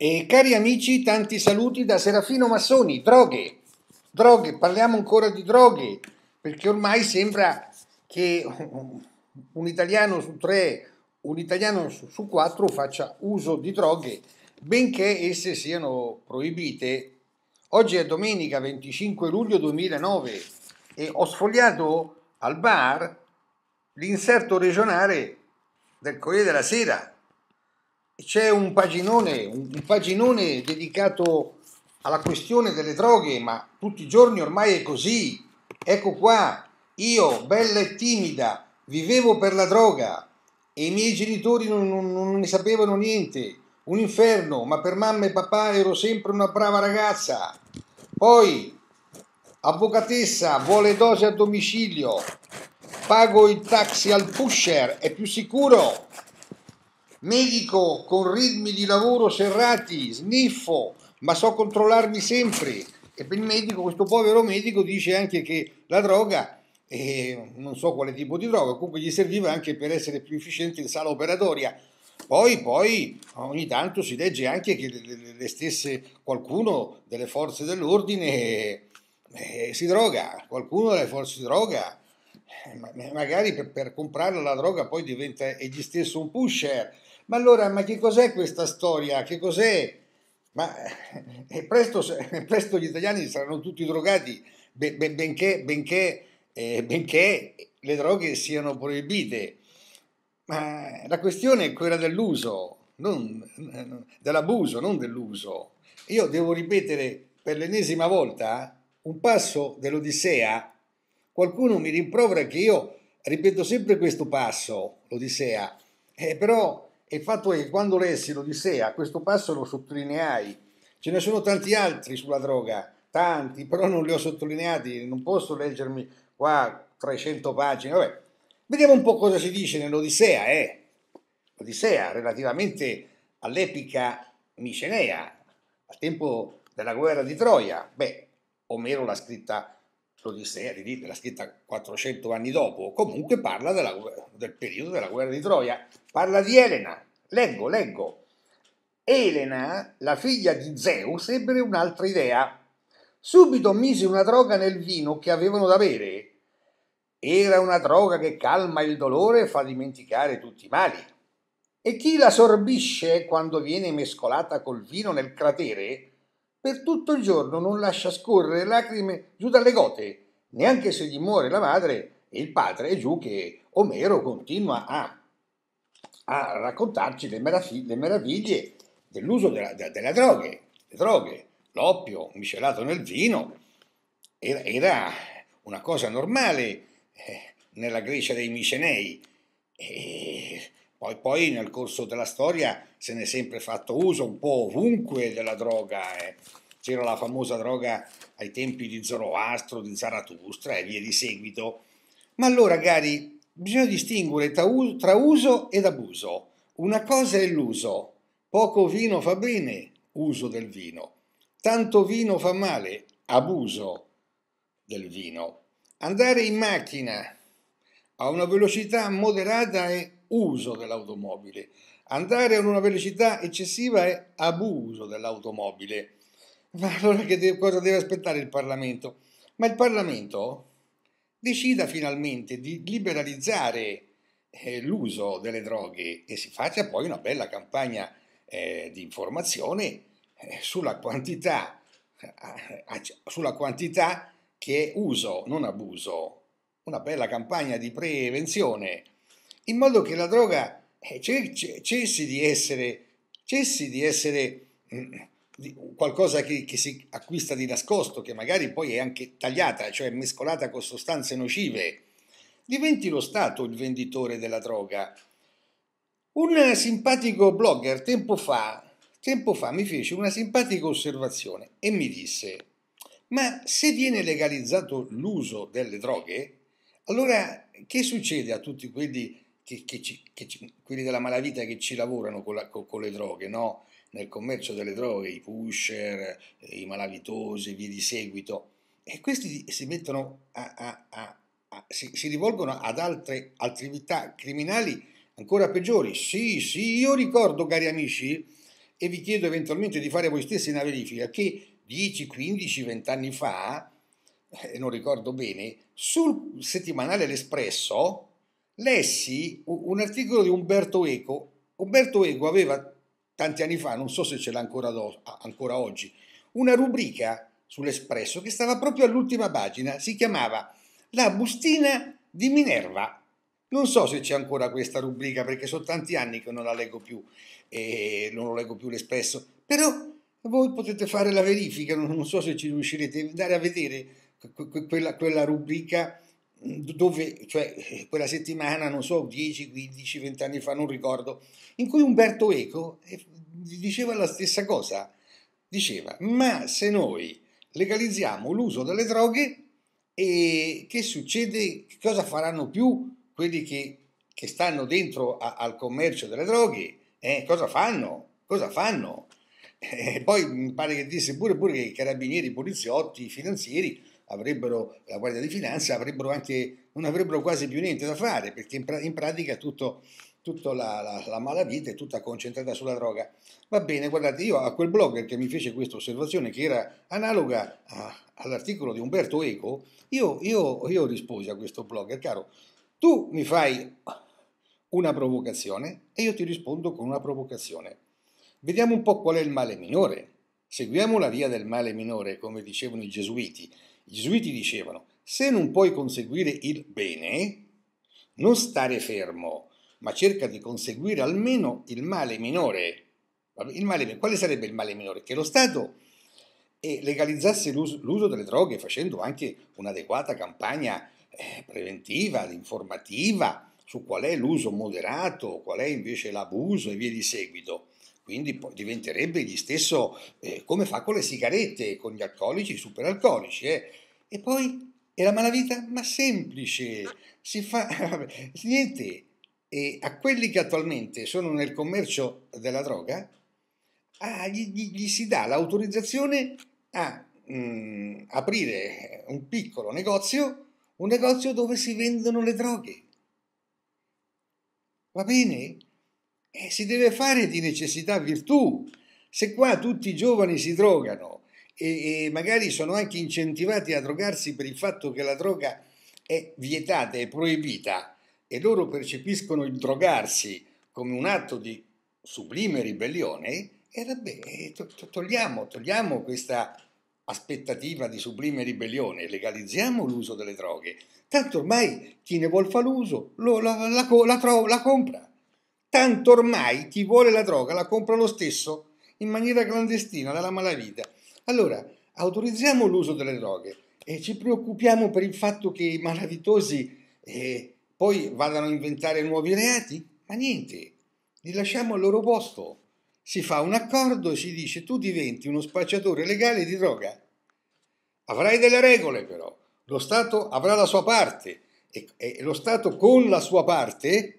E cari amici, tanti saluti da Serafino Massoni, droghe, droghe, parliamo ancora di droghe, perché ormai sembra che un italiano su tre, un italiano su quattro faccia uso di droghe, benché esse siano proibite. Oggi è domenica 25 luglio 2009 e ho sfogliato al bar l'inserto regionale del Corriere della Sera c'è un paginone, un paginone dedicato alla questione delle droghe, ma tutti i giorni ormai è così. Ecco qua, io, bella e timida, vivevo per la droga e i miei genitori non, non, non ne sapevano niente. Un inferno, ma per mamma e papà ero sempre una brava ragazza. Poi, avvocatessa, vuole dose a domicilio. Pago il taxi al pusher, è più sicuro medico con ritmi di lavoro serrati, sniffo, ma so controllarmi sempre. E per il medico, questo povero medico dice anche che la droga, eh, non so quale tipo di droga, comunque gli serviva anche per essere più efficiente in sala operatoria. Poi, poi ogni tanto si legge anche che le stesse qualcuno delle forze dell'ordine eh, si droga, qualcuno delle forze si droga, eh, magari per, per comprare la droga poi diventa egli stesso un pusher ma allora, ma che cos'è questa storia? Che cos'è? Ma eh, presto, presto, gli italiani saranno tutti drogati, ben, ben, benché, benché, eh, benché le droghe siano proibite. Ma la questione è quella dell'uso, non, dell'abuso, non dell'uso. Io devo ripetere per l'ennesima volta un passo dell'Odissea. Qualcuno mi rimprovera che io ripeto sempre questo passo, l'Odissea, eh, però e il fatto è che quando lessi l'Odissea, questo passo lo sottolineai. Ce ne sono tanti altri sulla droga, tanti, però non li ho sottolineati, non posso leggermi qua 300 pagine. Vabbè. Vediamo un po' cosa si dice nell'Odissea, eh? Odissea, relativamente all'epica micenea, al tempo della guerra di Troia. Beh, Omero l'ha scritta lo disse ieri, eh, Hitler l'ha scritta 400 anni dopo, comunque parla della, del periodo della guerra di Troia, parla di Elena, leggo, leggo. Elena, la figlia di Zeus, ebbe un'altra idea. Subito mise una droga nel vino che avevano da bere. Era una droga che calma il dolore e fa dimenticare tutti i mali. E chi la sorbisce quando viene mescolata col vino nel cratere per tutto il giorno non lascia scorrere lacrime giù dalle gote, neanche se gli muore la madre e il padre è giù che Omero continua a, a raccontarci le, meraviglie, le meraviglie dell'uso della, della Le droghe, l'oppio miscelato nel vino, era, era una cosa normale eh, nella Grecia dei Micenei. E poi, poi nel corso della storia se ne è sempre fatto uso un po' ovunque della droga. Eh. C'era la famosa droga ai tempi di Zoroastro, di Zarathustra e via di seguito. Ma allora, cari, bisogna distinguere tra uso ed abuso. Una cosa è l'uso. Poco vino fa bene, uso del vino. Tanto vino fa male, abuso del vino. Andare in macchina a una velocità moderata è uso dell'automobile. Andare ad una velocità eccessiva è abuso dell'automobile. Ma allora che de- cosa deve aspettare il Parlamento? Ma il Parlamento decida finalmente di liberalizzare eh, l'uso delle droghe e si faccia poi una bella campagna eh, di informazione eh, sulla quantità, eh, sulla quantità che è uso, non abuso, una bella campagna di prevenzione in modo che la droga eh, cioè, cioè, cessi di essere, cessi di essere mm, qualcosa che, che, si acquista di nascosto, che magari poi è anche tagliata, cioè mescolata con sostanze nocive, diventi lo Stato il venditore della droga. Un simpatico blogger tempo fa, tempo fa mi fece una simpatica osservazione e mi disse, ma se viene legalizzato l'uso delle droghe, allora che succede a tutti quelli che che, che ci, che ci, quelli della malavita che ci lavorano con, la, con, con, le droghe, no? nel commercio delle droghe, i pusher, eh, i malavitosi, via di seguito, e questi si mettono a, a, a, a si, si, rivolgono ad altre attività criminali ancora peggiori. Sì, sì, io ricordo, cari amici, e vi chiedo eventualmente di fare voi stessi una verifica, che 10, 15, 20 anni fa, eh, non ricordo bene, sul settimanale L'Espresso, lessi un articolo di Umberto Eco. Umberto Eco aveva tanti anni fa, non so se ce l'ha ancora, ancora oggi, una rubrica sull'Espresso che stava proprio all'ultima pagina, si chiamava La bustina di Minerva. Non so se c'è ancora questa rubrica perché sono tanti anni che non la leggo più e non leggo più l'Espresso, però voi potete fare la verifica, non so se ci riuscirete, a andare a vedere quella, quella rubrica dove, cioè eh, quella settimana, non so, 10, 15, 20 anni fa, non ricordo, in cui Umberto Eco eh, diceva la stessa cosa. Diceva, ma se noi legalizziamo l'uso delle droghe, e che succede? Cosa faranno più quelli che, che stanno dentro a, al commercio delle droghe? Eh, cosa fanno? Cosa fanno? Eh, poi mi pare che disse pure, pure che i carabinieri, i poliziotti, i finanzieri avrebbero, la Guardia di Finanza, avrebbero anche, non avrebbero quasi più niente da fare, perché in, pra- in pratica tutto, tutta la, la, la, malavita è tutta concentrata sulla droga. Va bene, guardate, io a quel blogger che mi fece questa osservazione, che era analoga a, all'articolo di Umberto Eco, io, io, io risposi a questo blogger, caro, tu mi fai una provocazione e io ti rispondo con una provocazione. Vediamo un po' qual è il male minore. Seguiamo la via del male minore, come dicevano i gesuiti, i gesuiti dicevano, se non puoi conseguire il bene, non stare fermo, ma cerca di conseguire almeno il male minore. Il male, quale sarebbe il male minore? Che lo Stato eh, legalizzasse l'uso delle droghe facendo anche un'adeguata campagna eh, preventiva, informativa su qual è l'uso moderato, qual è invece l'abuso e via di seguito quindi poi diventerebbe gli stesso eh, come fa con le sigarette, con gli alcolici, i superalcolici. Eh. E poi è la malavita, ma semplice, si fa niente. E a quelli che attualmente sono nel commercio della droga, ah, gli, gli, gli, si dà l'autorizzazione a mh, mm, aprire un piccolo negozio, un negozio dove si vendono le droghe. Va bene? Eh, si deve fare di necessità virtù. Se qua tutti i giovani si drogano e, e magari sono anche incentivati a drogarsi per il fatto che la droga è vietata, è proibita, e loro percepiscono il drogarsi come un atto di sublime ribellione, e eh, vabbè, togliamo, togliamo questa aspettativa di sublime ribellione, legalizziamo l'uso delle droghe. Tanto ormai chi ne vuol fa l'uso la, la, la, la compra tanto ormai chi vuole la droga la compra lo stesso in maniera clandestina dalla malavita. Allora, autorizziamo l'uso delle droghe e ci preoccupiamo per il fatto che i malavitosi eh, poi vadano a inventare nuovi reati? Ma niente, li lasciamo al loro posto. Si fa un accordo e si dice tu diventi uno spacciatore legale di droga. Avrai delle regole però, lo Stato avrà la sua parte e, e lo Stato con la sua parte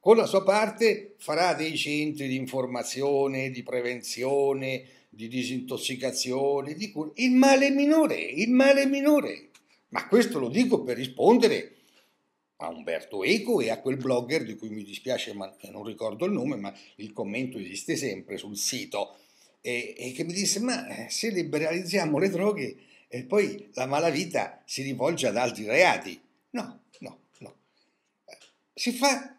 con la sua parte farà dei centri di informazione, di prevenzione, di disintossicazione, di cura. Il male minore, il male minore. Ma questo lo dico per rispondere a Umberto Eco e a quel blogger di cui mi dispiace ma non ricordo il nome, ma il commento esiste sempre sul sito, e, e che mi disse, ma eh, se liberalizziamo le droghe e eh, poi la malavita si rivolge ad altri reati. No, no, no. Si fa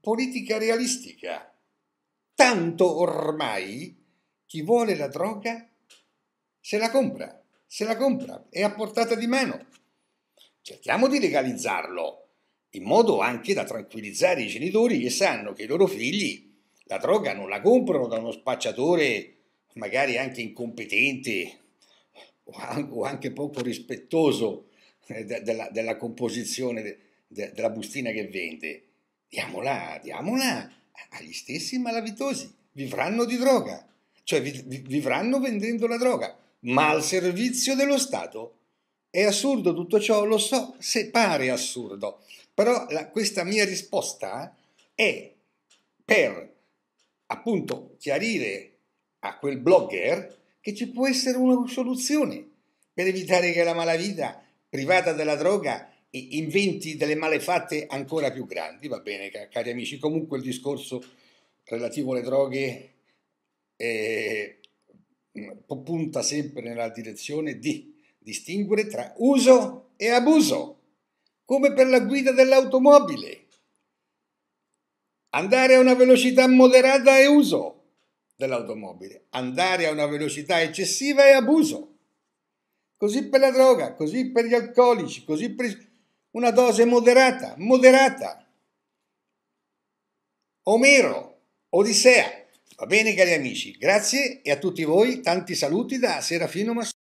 politica realistica. Tanto ormai chi vuole la droga se la compra, se la compra, è a portata di mano. Cerchiamo di legalizzarlo, in modo anche da tranquillizzare i genitori che sanno che i loro figli la droga non la comprano da uno spacciatore magari anche incompetente o anche poco rispettoso eh, della, della composizione della bustina che vende diamola, diamola agli stessi malavitosi, vivranno di droga, cioè vivranno vendendo la droga, ma al servizio dello Stato. È assurdo tutto ciò, lo so, se pare assurdo, però la, questa mia risposta è per appunto chiarire a quel blogger che ci può essere una soluzione per evitare che la malavita privata della droga inventi delle malefatte ancora più grandi, va bene cari amici, comunque il discorso relativo alle droghe eh, mm, punta sempre nella direzione di distinguere tra uso e abuso, come per la guida dell'automobile. Andare a una velocità moderata è uso dell'automobile, andare a una velocità eccessiva è abuso. Così per la droga, così per gli alcolici, così per una dose moderata, moderata. Omero, Odissea. Va bene cari amici, grazie e a tutti voi tanti saluti da Serafino Massimo.